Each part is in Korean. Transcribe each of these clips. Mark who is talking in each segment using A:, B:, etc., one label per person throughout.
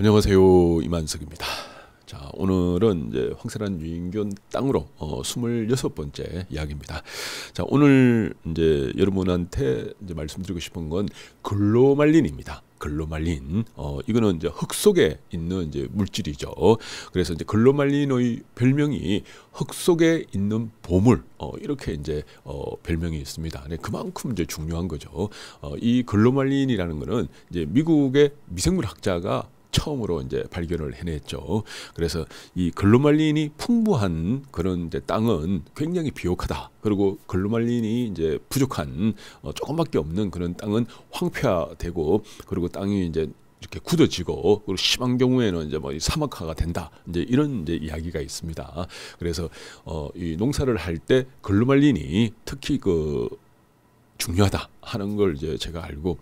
A: 안녕하세요 이만석입니다. 자 오늘은 이제 황세란 유인균 땅으로 어, 26번째 이야기입니다. 자 오늘 이제 여러분한테 이제 말씀드리고 싶은 건 글로말린입니다. 글로말린 어 이거는 이제 흙 속에 있는 이제 물질이죠. 그래서 이제 글로말린의 별명이 흙 속에 있는 보물 어 이렇게 이제 어 별명이 있습니다. 네, 그만큼 이제 중요한 거죠. 어, 이 글로말린이라는 거는 이제 미국의 미생물학자가 처음으로 이제 발견을 해냈죠. 그래서 이 글루말린이 풍부한 그런 땅은 굉장히 비옥하다. 그리고 글루말린이 이제 부족한 어, 조금밖에 없는 그런 땅은 황폐화되고 그리고 땅이 이제 이렇게 굳어지고 그리고 심한 경우에는 이제 뭐 사막화가 된다 이제 이런 이제 이야기가 있습니다. 그래서 어, 이 농사를 할 때 글루말린이 특히 그 중요하다 하는 걸 이제 제가 알고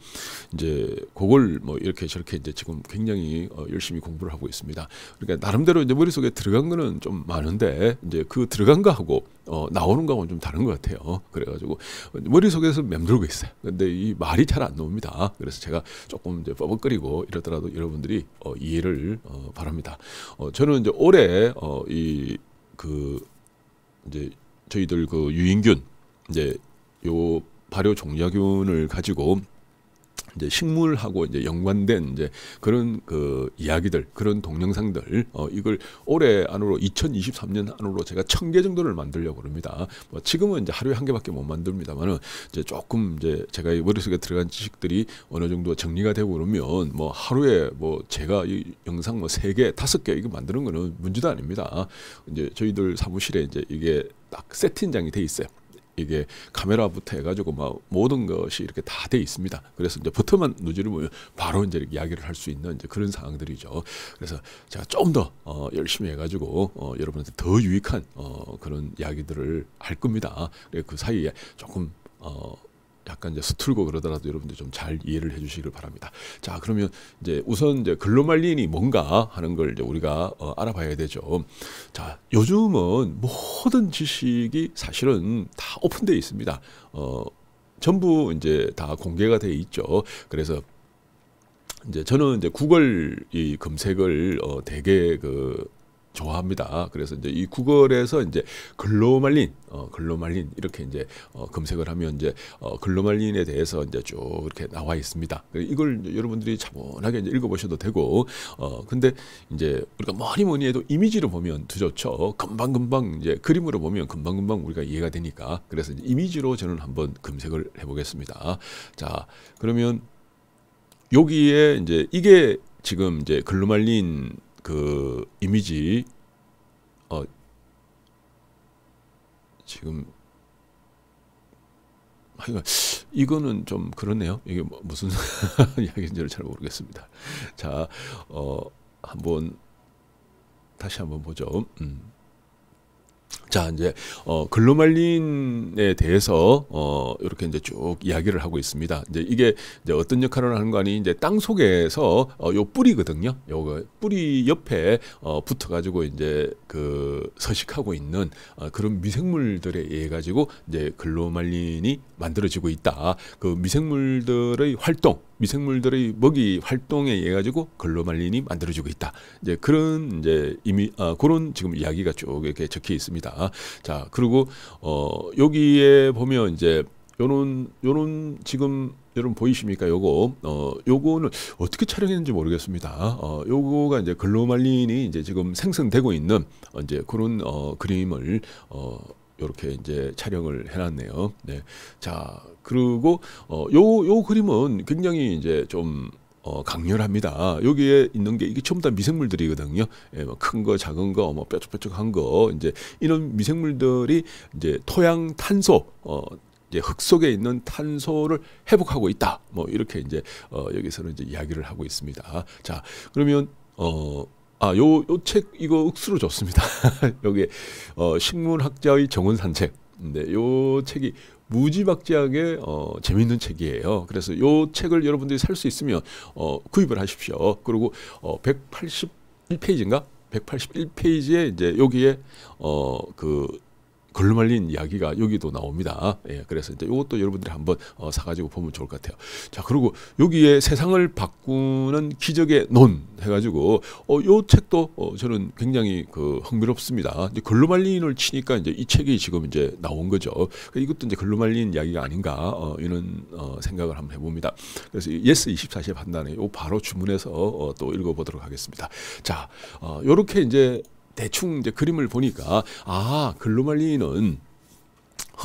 A: 이제 그걸 뭐 이렇게 저렇게 이제 지금 굉장히 어 열심히 공부를 하고 있습니다. 그러니까 나름대로 이제 머릿속에 들어간 거는 좀 많은데 이제 그 들어간 거하고 어 나오는 거하고는 좀 다른 것 같아요. 그래가지고 머릿속에서 맴돌고 있어요. 근데 이 말이 잘 안 나옵니다. 그래서 제가 조금 이제 버벅거리고 이러더라도 여러분들이 어 이해를 어 바랍니다. 어 저는 이제 올해 어이그 이제 저희들 그 유인균 이제 요 발효 종자균을 가지고 이제 식물하고 이제 연관된 이제 그런 그 이야기들 그런 동영상들 어 이걸 올해 안으로 2023년 안으로 제가 천 개 정도를 만들려고 합니다. 뭐 지금은 이제 하루에 한 개밖에 못 만듭니다만은 이제 조금 이제 제가 머릿속에 들어간 지식들이 어느 정도 정리가 되고 그러면 뭐 하루에 뭐 제가 이 영상 뭐세 개, 다섯 개 이거 만드는 거는 문제도 아닙니다. 이제 저희들 사무실에 이제 이게 딱 세팅장이 돼 있어요. 이게 카메라부터 해가지고 막 모든 것이 이렇게 다 돼 있습니다. 그래서 이제 버튼만 누르면 바로 이제 이야기를 할 수 있는 이제 그런 상황들이죠. 그래서 제가 좀더 어, 열심히 해가지고 어, 여러분한테 더 유익한 어, 그런 이야기들을 할 겁니다. 그 사이에 조금 어, 약간 이제 서툴고 그러더라도 여러분들 좀 잘 이해를 해주시길 바랍니다. 자 그러면 이제 우선 이제 글로말린이 뭔가 하는 걸 이제 우리가 어, 알아봐야 되죠. 자 요즘은 모든 지식이 사실은 다 오픈되어 있습니다. 어 전부 이제 다 공개가 돼 있죠. 그래서 이제 저는 이제 구글 이 검색을 어 되게 그 좋아합니다. 그래서 이제 이 구글에서 이제 글로말린, 어, 글로말린 이렇게 이제 어, 검색을 하면 이제 어, 글로말린에 대해서 이제 쭉 이렇게 나와 있습니다. 이걸 여러분들이 차분하게 이제 읽어보셔도 되고, 어, 근데 이제 우리가 뭐니 뭐니 해도 이미지로 보면 더 좋죠. 금방 금방 이제 그림으로 보면 금방 금방 우리가 이해가 되니까 그래서 이미지로 저는 한번 검색을 해보겠습니다. 자, 그러면 여기에 이제 이게 지금 이제 글로말린 그 이미지 어 지금 하여간 이거는 좀 그렇네요. 이게 뭐 무슨 이야기인지를 잘 모르겠습니다. 자, 어 한번 다시 한번 보죠. 음. 자 이제 어 글로말린에 대해서 어 이렇게 이제 쭉 이야기를 하고 있습니다. 이제 이게 이제 어떤 역할을 하는 거니 이제 땅 속에서 어요 뿌리거든요. 요거 뿌리 옆에 어 붙어 가지고 이제 그 서식하고 있는 어 그런 미생물들에 의해 가지고 이제 글로말린이 만들어지고 있다. 그 미생물들의 활동 미생물들의 먹이 활동에 의해 가지고 글로말린이 만들어지고 있다. 이제 그런 이제 이미 아, 그런 지금 이야기가 쭉 이렇게 적혀 있습니다. 자 그리고 어 여기에 보면 이제 요런 요런 지금 여러분 보이십니까? 요거 어 요거는 어떻게 촬영했는지 모르겠습니다. 어 요거가 이제 글로말린이 이제 지금 생성되고 있는 어, 이제 그런 어 그림을 어 이렇게 이제 촬영을 해놨네요. 네. 자, 그리고 어, 요, 요 그림은 굉장히 이제 좀 어, 강렬합니다. 여기에 있는 게 이게 전부 다 미생물들이거든요. 예, 뭐큰 거, 작은 거, 뭐 뾰족뾰족한 거, 이제 이런 미생물들이 이제 토양 탄소, 어, 이제 흙 속에 있는 탄소를 회복하고 있다. 뭐 이렇게 이제 어, 여기서는 이제 이야기를 하고 있습니다. 자, 그러면 어 아, 요, 요 책, 이거 억수로 좋습니다. 여기, 어, 식물학자의 정원 산책. 네, 요 책이 무지박지하게, 어, 재밌는 책이에요. 그래서 요 책을 여러분들이 살 수 있으면, 어, 구입을 하십시오. 그리고, 어, 181페이지인가? 181페이지에 이제 여기에, 어, 그, 걸로 말린 이야기가 여기도 나옵니다. 예, 그래서 이제 이것도 여러분들이 한번 어, 사가지고 보면 좋을 것 같아요. 자, 그리고 여기에 세상을 바꾸는 기적의 논 해가지고 어, 요 책도 어, 저는 굉장히 그 흥미롭습니다. 이제 걸로 말린을 치니까 이제 이 책이 지금 이제 나온 거죠. 그러니까 이것도 이제 걸로 말린 이야기가 아닌가 어, 이런 어, 생각을 한번 해봅니다. 그래서 예스 2 4시 판단에 요 바로 주문해서 어, 또 읽어보도록 하겠습니다. 자, 어, 요렇게 이제 대충 이제 그림을 보니까 아글로말리는흙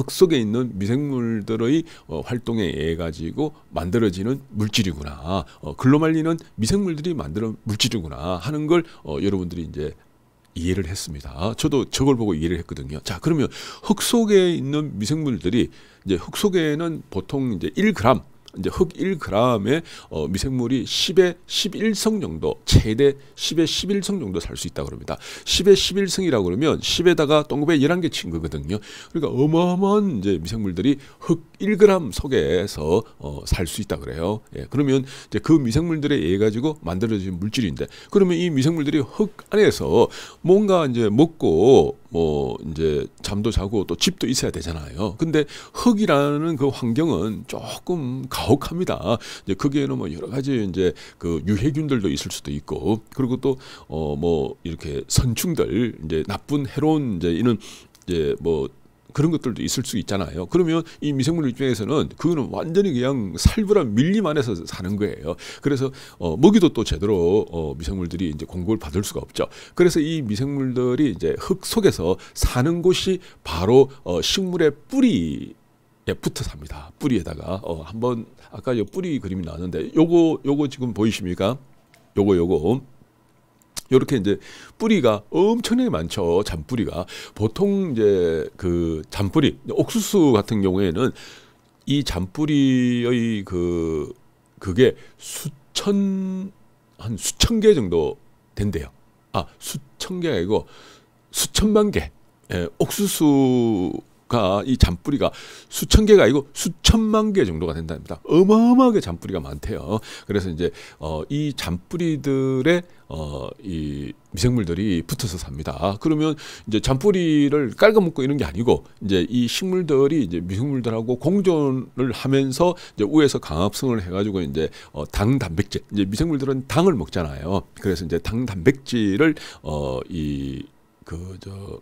A: 속에 있는 미생물들의 어, 활동에 의해 가지고 만들어지는 물질이구나. 어, 글로말리는 미생물들이 만드는 물질이구나 하는 걸 어, 여러분들이 이제 이해를 했습니다. 저도 저걸 보고 이해를 했거든요. 자, 그러면 흙 속에 있는 미생물들이 이제 흙 속에는 보통 이제 1g 이제 흙 1g에 어, 미생물이 1 0의 11성 정도 최대 1 0의 11성 정도 살 수 있다 그럽니다. 10에 11성이라고 그러면 10에다가 동그배 11개 친 거거든요. 그러니까 어마어마한 이제 미생물들이 흙 1g 속에서 어, 살수 있다 그래요. 예, 그러면 이제 그 미생물들에 의해 가지고 만들어진 물질인데 그러면 이 미생물들이 흙 안에서 뭔가 이제 먹고 뭐 이제 잠도 자고 또 집도 있어야 되잖아요. 근데 흙이라는 그 환경은 조금 가혹합니다. 이제 거기에는 뭐 여러 가지 이제 그 유해균들도 있을 수도 있고 그리고 또 어 뭐 이렇게 선충들 이제 나쁜 해로운 이제 이런 이제 뭐 그런 것들도 있을 수 있잖아요. 그러면 이 미생물 입장에서는 그거는 완전히 그냥 살벌한 밀림 안에서 사는 거예요. 그래서 어, 먹이도 또 제대로 어, 미생물들이 이제 공급을 받을 수가 없죠. 그래서 이 미생물들이 이제 흙 속에서 사는 곳이 바로 어, 식물의 뿌리 예, 붙어 삽니다. 뿌리에다가 어, 한번 아까 요 뿌리 그림이 나왔는데 요거 요거 지금 보이십니까? 요거 요거 요렇게 이제 뿌리가 엄청나게 많죠. 잔뿌리가. 보통 이제 그 잔뿌리, 옥수수 같은 경우에는 이 잔뿌리의 그 그게 수천 한 수천 개 정도 된대요. 아, 수천 개 아니고 수천만 개. 예, 옥수수 이 잔뿌리가 수천 개가 아니고 수천만 개 정도가 된답니다. 어마어마하게 잔뿌리가 많대요. 그래서 이제 어, 이 잔뿌리들의 어, 이 미생물들이 붙어서 삽니다. 그러면 이제 잔뿌리를 깔아먹고 이런 게 아니고 이제 이 식물들이 이제 미생물들하고 공존을 하면서 이제 우에서 강합성을 해가지고 이제 어, 당 단백질 이제 미생물들은 당을 먹잖아요. 그래서 이제 당 단백질을 어이그저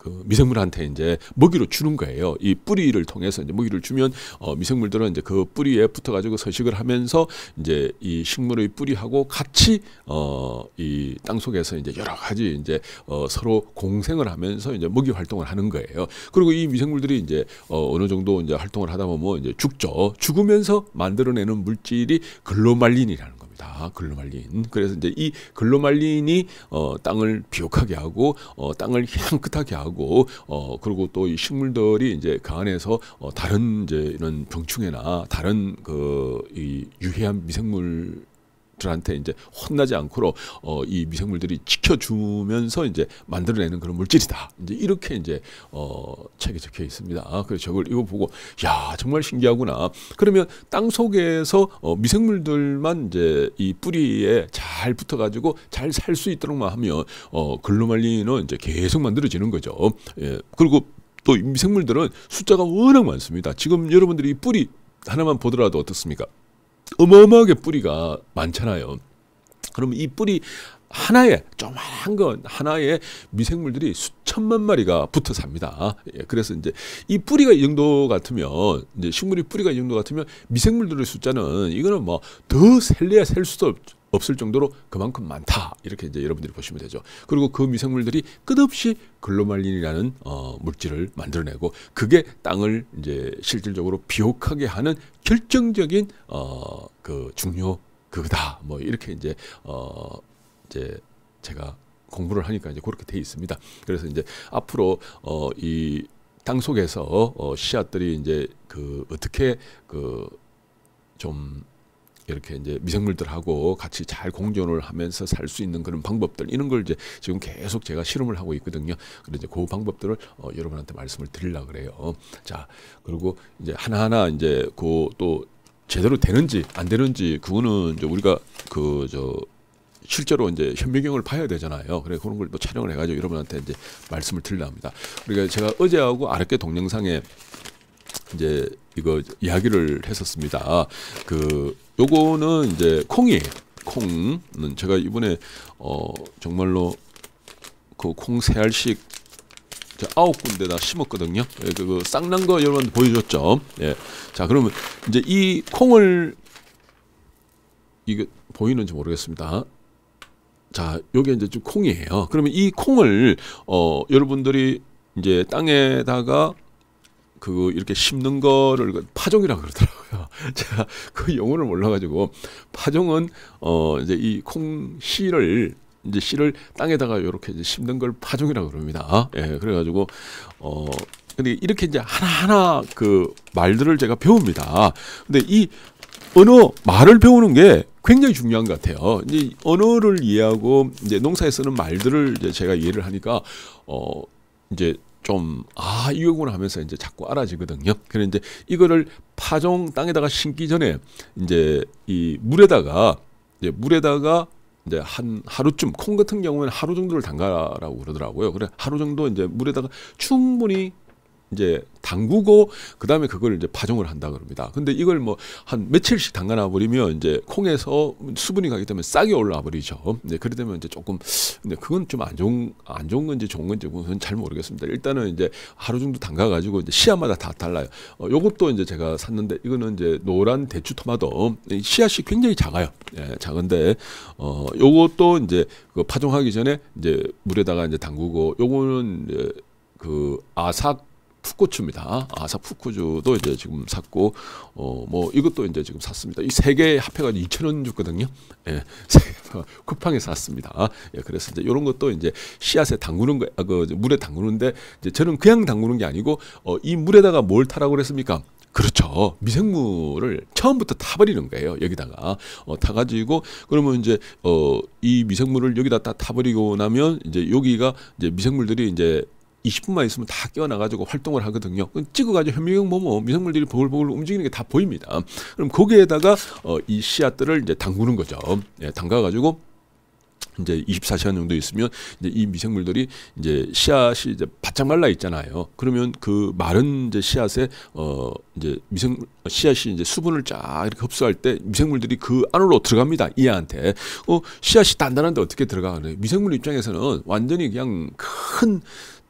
A: 그 미생물한테 이제 먹이로 주는 거예요. 이 뿌리를 통해서 이제 먹이를 주면 어, 미생물들은 이제 그 뿌리에 붙어가지고 서식을 하면서 이제 이 식물의 뿌리하고 같이 어, 이땅 속에서 이제 여러 가지 이제 어, 서로 공생을 하면서 이제 먹이 활동을 하는 거예요. 그리고 이 미생물들이 이제 어, 어느 정도 이제 활동을 하다 보면 이제 죽죠. 죽으면서 만들어내는 물질이 글로말린이라는 거. 다 글로말린. 그래서 이제 이 글로말린이 어, 땅을 비옥하게 하고 어, 땅을 향긋하게 하고 하고 어 그리고 또 이 식물들이 이제 강안에서 어 다른 이제 이런 병충해나 다른 그 이 유해한 미생물 들한테 이제 혼나지 않고로 어, 이 미생물들이 지켜주면서 이제 만들어내는 그런 물질이다. 이제 이렇게 이제 어, 책에 적혀 있습니다. 아, 그래서 저걸 이거 보고 야 정말 신기하구나. 그러면 땅 속에서 어, 미생물들만 이제 이 뿌리에 잘 붙어가지고 잘 살 수 있도록만 하면 어, 글로말린은 이제 계속 만들어지는 거죠. 예, 그리고 또 미생물들은 숫자가 워낙 많습니다. 지금 여러분들이 뿌리 하나만 보더라도 어떻습니까? 어마어마하게 뿌리가 많잖아요. 그럼 이 뿌리 하나에 조만한 건 하나에 미생물들이 수천만 마리가 붙어 삽니다. 예, 그래서 이제 이 뿌리가 이 정도 같으면 이제 식물이 뿌리가 이 정도 같으면 미생물들의 숫자는 이거는 뭐 더 셀래야 셀 수도 없, 없을 정도로 그만큼 많다. 이렇게 이제 여러분들이 보시면 되죠. 그리고 그 미생물들이 끝없이 글로말린이라는 어, 물질을 만들어내고 그게 땅을 이제 실질적으로 비옥하게 하는 결정적인 어, 그 중요 그거다. 뭐 이렇게 이제 어 이제 제가 공부를 하니까 이제 그렇게 돼 있습니다. 그래서 이제 앞으로 어 이 땅속에서 어 씨앗들이 이제 그 어떻게 그좀 이렇게 이제 미생물들하고 같이 잘 공존을 하면서 살 수 있는 그런 방법들 이런 걸 이제 지금 계속 제가 실험을 하고 있거든요. 그래서 이제 그 방법들을 어, 여러분한테 말씀을 드리려 그래요. 자 그리고 이제 하나하나 이제 그 또 제대로 되는지 안 되는지 그거는 이제 우리가 그 저 실제로 이제 현미경을 봐야 되잖아요. 그래 그런 걸 또 촬영을 해가지고 여러분한테 이제 말씀을 드리려 합니다. 그러니까 제가 어제하고 아랫게 동영상에 이제 이거 이야기를 했었습니다. 그 요거는 이제 콩이에요. 콩은 제가 이번에 어 정말로 그 콩 세 알씩 아홉 군데다 심었거든요. 예, 그, 그 쌍난 거 여러분 보여줬죠. 예. 자 그러면 이제 이 콩을 이게 보이는지 모르겠습니다. 자, 요게 이제 좀 콩이에요. 그러면 이 콩을 어 여러분들이 이제 땅에다가 그 이렇게 심는 거를 그 파종이라고 그러더라고요. 있더 제가 그 용어를 몰라가지고 파종은 어 이제 이 콩 씨를 이제 씨를 땅에다가 이렇게 이제 심는 걸 파종이라고 그럽니다. 예, 그래가지고 어 근데 이렇게 이제 하나하나 그 말들을 제가 배웁니다. 근데 이 언어 말을 배우는 게 굉장히 중요한 것 같아요. 이제 언어를 이해하고 이제 농사에 쓰는 말들을 이제 제가 이해를 하니까 어 이제 좀, 아, 이거구나 하면서 이제 자꾸 알아지거든요. 그래 이제 이거를 파종 땅에다가 심기 전에 이제 이 물에다가, 이제 물에다가 이제 한 하루쯤 콩 같은 경우는 하루 정도를 담가라고 그러더라고요. 그래 하루 정도 이제 물에다가 충분히 이제 담그고 그다음에 그걸 이제 파종을 한다 그럽니다. 근데 이걸 뭐 한 며칠씩 담가놔 버리면 이제 콩에서 수분이 가기 때문에 싹이 올라와 버리죠. 네, 그러 되면 이제 조금 근데 그건 좀 안 좋은 안 좋은 건지 좋은 건지 그건 잘 모르겠습니다. 일단은 이제 하루 정도 담가 가지고 이제 씨앗마다 다 달라요. 어, 요것도 이제 제가 샀는데 이거는 이제 노란 대추 토마토 씨앗이 굉장히 작아요. 예, 작은데 어 요것도 이제 그 파종하기 전에 이제 물에다가 이제 담그고 요거는 이제 그 아삭 푸코추입니다. 아사 푸코주도 이제 지금 샀고 어 뭐 이것도 이제 지금 샀습니다. 이 세 개 합해가지고 2천 원 줬거든요. 예, 쿠팡에 서 샀습니다. 예, 그래서 이제 이런 것도 이제 씨앗에 담그는 거, 아, 그 물에 담그는데 이제 저는 그냥 담그는 게 아니고 어, 이 물에다가 뭘 타라고 그랬습니까? 그렇죠. 미생물을 처음부터 타버리는 거예요. 여기다가 어, 타가지고 그러면 이제 어, 이 미생물을 여기다 다 타버리고 나면 이제 여기가 이제 미생물들이 이제 20분만 있으면 다 깨어나가지고 활동을 하거든요. 찍어가지고 현미경 보면 미생물들이 보글보글 움직이는 게 다 보입니다. 그럼 거기에다가 어, 이 씨앗들을 이제 담그는 거죠. 예, 담가가지고 이제 24시간 정도 있으면 이제 이 미생물들이 이제 씨앗이 이제 바짝 말라 있잖아요. 그러면 그 마른 이제 씨앗에 어 이제 미생 씨앗이 이제 수분을 쫙 이렇게 흡수할 때 미생물들이 그 안으로 들어갑니다. 이한테 어 씨앗이 단단한데 어떻게 들어가나요? 미생물 입장에서는 완전히 그냥 큰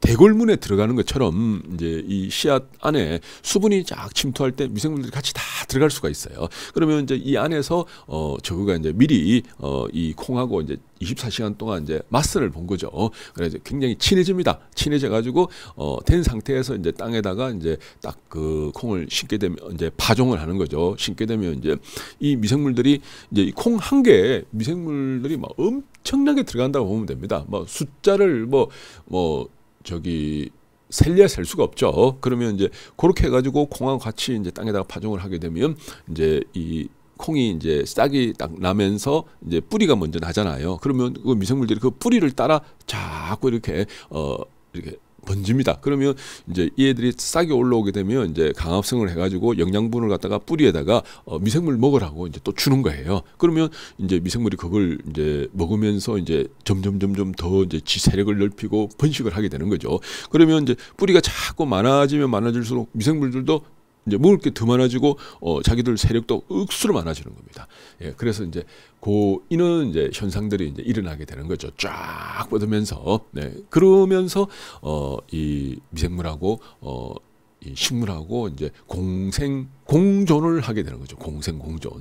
A: 대골문에 들어가는 것처럼 이제 이 씨앗 안에 수분이 쫙 침투할 때 미생물들이 같이 다 들어갈 수가 있어요. 그러면 이제 이 안에서 어 저거가 이제 미리 어 이 콩하고 이제 24시간 동안 이제 맛을 본 거죠. 그래서 굉장히 친해집니다. 친해져 가지고 어 된 상태에서 이제 땅에다가 이제 딱 그 콩을 심게 되면 이제 파종을 하는 거죠. 심게 되면 이제 이 미생물들이 이제 콩한 개에 미생물들이 막 엄청나게 들어간다고 보면 됩니다. 뭐 숫자를 뭐뭐 뭐, 뭐 저기 셀려 셀 수가 없죠. 그러면 이제 그렇게 해가지고 공항 같이 이제 땅에다가 파종을 하게 되면 이제 이 콩이 이제 싹이 딱 나면서 이제 뿌리가 먼저 나잖아요. 그러면 그 미생물들이 그 뿌리를 따라 자꾸 이렇게 어 이렇게 번집니다. 그러면 이제 애들이 싹이 올라오게 되면 이제 강압성을 해가지고 영양분을 갖다가 뿌리에다가 어, 미생물 먹으라고 이제 또 주는 거예요. 그러면 이제 미생물이 그걸 이제 먹으면서 이제 점점 점점 더 이제 지 세력을 넓히고 번식을 하게 되는 거죠. 그러면 이제 뿌리가 자꾸 많아지면 많아질수록 미생물들도 이제 먹을 게 더 많아지고 어, 자기들 세력도 억수로 많아지는 겁니다. 예, 그래서 이제 고 이런 이제 현상들이 이제 일어나게 되는 거죠. 쫙 뻗으면서 네, 그러면서 어, 이 미생물하고 어, 이 식물하고 이제 공생 공존을 하게 되는 거죠. 공생 공존.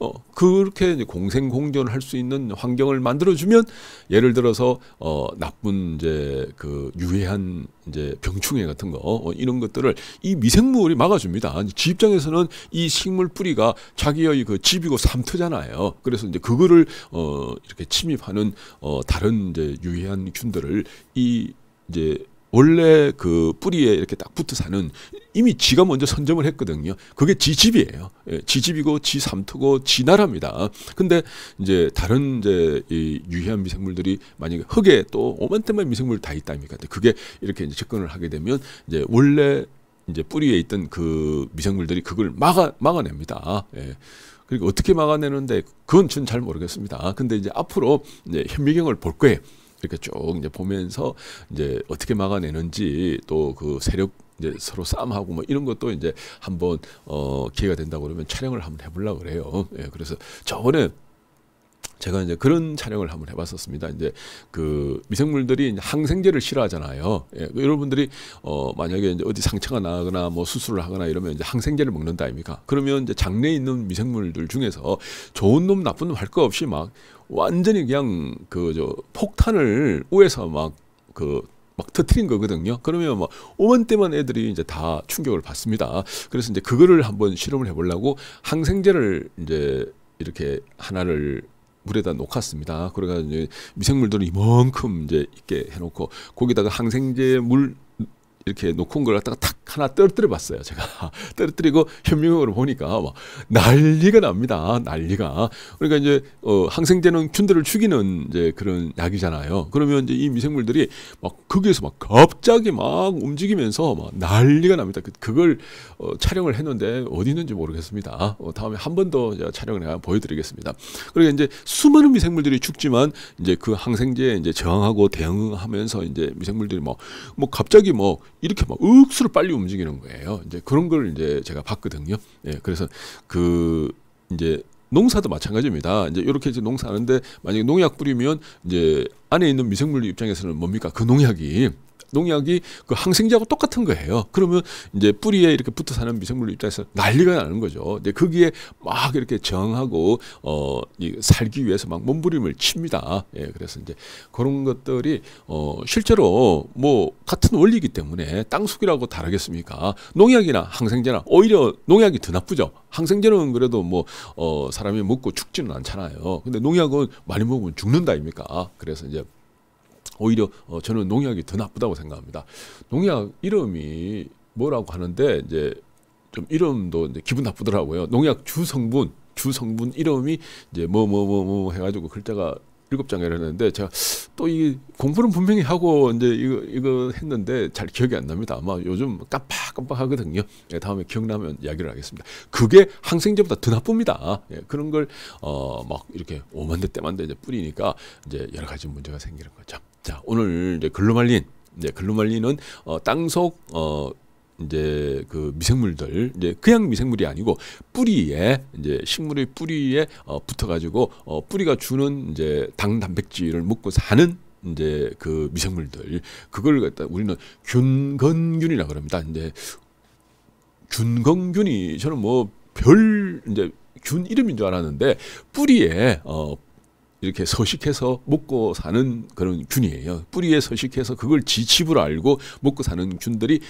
A: 어 그렇게 이제 공생 공존을 할 수 있는 환경을 만들어 주면 예를 들어서 어 나쁜 이제 그 유해한 이제 병충해 같은 거 어, 이런 것들을 이 미생물이 막아줍니다. 지 입장에서는 이 식물 뿌리가 자기의 그 집이고 삼투잖아요. 그래서 이제 그거를 어 이렇게 침입하는 어 다른 이제 유해한 균들을 이 이제 원래 그 뿌리에 이렇게 딱 붙어 사는 이미 지가 먼저 선점을 했거든요. 그게 지 집이에요. 예, 지 집이고 지 삼투고 지 나라입니다. 근데 이제 다른 이제 이 유해한 미생물들이 만약에 흙에 또 오만때만 미생물 다 있다 아닙니까? 그게 이렇게 이제 접근을 하게 되면 이제 원래 이제 뿌리에 있던 그 미생물들이 그걸 막아 막아냅니다. 예. 그리고 어떻게 막아내는데 그건 전잘 모르겠습니다. 근데 이제 앞으로 이제 현미경을 볼 거예요. 이렇게 그러니까 쭉 이제 보면서 이제 어떻게 막아내는지 또 그 세력 이제 서로 싸움하고 뭐 이런 것도 이제 한번 어 기회가 된다고 그러면 촬영을 한번 해보려고 그래요. 예, 그래서 저번에 제가 이제 그런 촬영을 한번 해봤었습니다. 이제 그 미생물들이 항생제를 싫어하잖아요. 예, 여러분들이 그 어 만약에 이제 어디 상처가 나거나 뭐 수술을 하거나 이러면 이제 항생제를 먹는다 아닙니까? 그러면 이제 장내에 있는 미생물들 중에서 좋은 놈 나쁜 놈 할 거 없이 막 완전히 그냥 그 저 폭탄을 우에서 막 그 막 터트린 거거든요. 그러면 막5만때만 뭐 애들이 이제 다 충격을 받습니다. 그래서 이제 그거를 한번 실험을 해보려고 항생제를 이제 이렇게 하나를 물에다 녹았습니다. 그래가 이제 미생물들을 이만큼 이제 있게 해놓고 거기다가 항생제 물 이렇게 놓고 온 걸 갖다가 탁 하나 떨어뜨려 봤어요. 제가 떨어뜨리고 현미경으로 보니까 막 난리가 납니다. 난리가. 그러니까 이제 어, 항생제는 균들을 죽이는 이제 그런 약이잖아요. 그러면 이제 이 미생물들이 막 거기에서 막 갑자기 막 움직이면서 막 난리가 납니다. 그, 그걸 어, 촬영을 했는데 어디 있는지 모르겠습니다. 어, 다음에 한 번 더 촬영을 해 보여드리겠습니다. 그러니까 이제 수많은 미생물들이 죽지만 이제 그 항생제에 이제 저항하고 대응하면서 이제 미생물들이 뭐뭐 뭐 갑자기 뭐 이렇게 막 억수로 빨리 움직이는 거예요. 이제 그런 걸 이제 제가 봤거든요. 예, 그래서 그 이제 농사도 마찬가지입니다. 이제 이렇게 이제 농사하는데 만약에 농약 뿌리면 이제 안에 있는 미생물 입장에서는 뭡니까 그 농약이 농약이 그 항생제하고 똑같은 거예요. 그러면 이제 뿌리에 이렇게 붙어 사는 미생물 입장에서 난리가 나는 거죠. 근데 거기에 막 이렇게 저항하고 어, 이 살기 위해서 막 몸부림을 칩니다. 예, 그래서 이제 그런 것들이 어, 실제로 뭐 같은 원리이기 때문에 땅속이라고 다르겠습니까? 농약이나 항생제나 오히려 농약이 더 나쁘죠. 항생제는 그래도 뭐 어, 사람이 먹고 죽지는 않잖아요. 근데 농약은 많이 먹으면 죽는다입니까? 그래서 이제 오히려 어, 저는 농약이 더 나쁘다고 생각합니다. 농약 이름이 뭐라고 하는데 이제 좀 이름도 이제 기분 나쁘더라고요. 농약 주성분, 주성분 이름이 이제 뭐 뭐 뭐뭐 뭐, 뭐, 뭐 해가지고 글자가 일곱 장이 했는데 제가 또 이 공부는 분명히 하고 이제 이거 이거 했는데 잘 기억이 안 납니다. 아마 요즘 깜빡깜빡 하거든요. 예, 다음에 기억나면 이야기를 하겠습니다. 그게 항생제보다 더 나쁩니다. 예, 그런 걸 어 막 이렇게 오만대 때만대 이제 뿌리니까 이제 여러 가지 문제가 생기는 거죠. 자, 오늘 이제 글로말린 이제 네, 글로말린은 어, 땅속 어 이제 그 미생물들 이제 그냥 미생물이 아니고 뿌리에 이제 식물의 뿌리에 어, 붙어가지고 어, 뿌리가 주는 이제 당 단백질을 먹고 사는 이제 그 미생물들 그걸 갖다 우리는 균건균이라 그럽니다. 근제 균건균이 저는 뭐 별 이제 균 이름인 줄 알았는데 뿌리에 어, 이렇게 서식해서 먹고 사는 그런 균이에요. 뿌리에 서식해서 그걸 지칩으로 알고 먹고 사는 균들이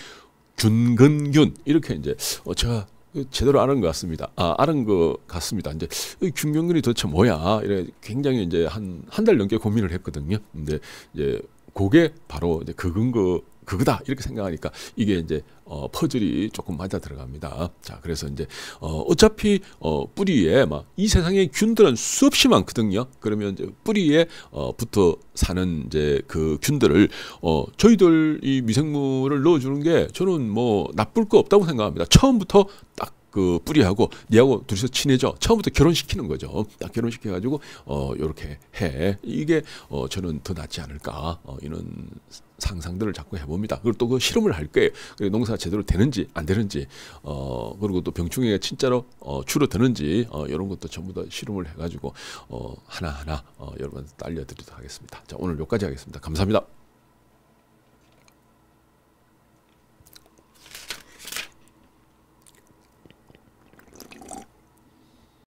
A: 균근균 이렇게 이제 어 제가 제대로 아는 것 같습니다. 아, 아는 것 같습니다. 이제 균균균이 도대체 뭐야? 이래 굉장히 이제 한 한 달 넘게 고민을 했거든요. 근데 이제 그게 바로 이제 그근 거 그거다 이렇게 생각하니까 이게 이제 어, 퍼즐이 조금 맞아 들어갑니다. 자, 그래서 이제 어, 어차피 어, 뿌리에 막 이세상에 균들은 수없이 많거든요. 그러면 이제 뿌리에 어, 붙어 사는 이제 그 균들을 어, 저희들 이 미생물을 넣어주는 게 저는 뭐 나쁠 거 없다고 생각합니다. 처음부터 딱그 뿌리하고 니하고 둘이서 친해져 처음부터 결혼시키는 거죠. 딱 결혼시켜가지고 어요렇게해 이게 어 저는 더 낫지 않을까 어, 이런 상상들을 자꾸 해봅니다. 그리고 또 그 실험을 할 거예요. 그리고 농사 제대로 되는지 안 되는지 어 그리고 또 병충해가 진짜로 어, 줄어드는지 어, 이런 것도 전부 다 실험을 해가지고 어 하나 하나 어, 여러분 알려드리도록 하겠습니다. 자 오늘 여기까지 하겠습니다. 감사합니다.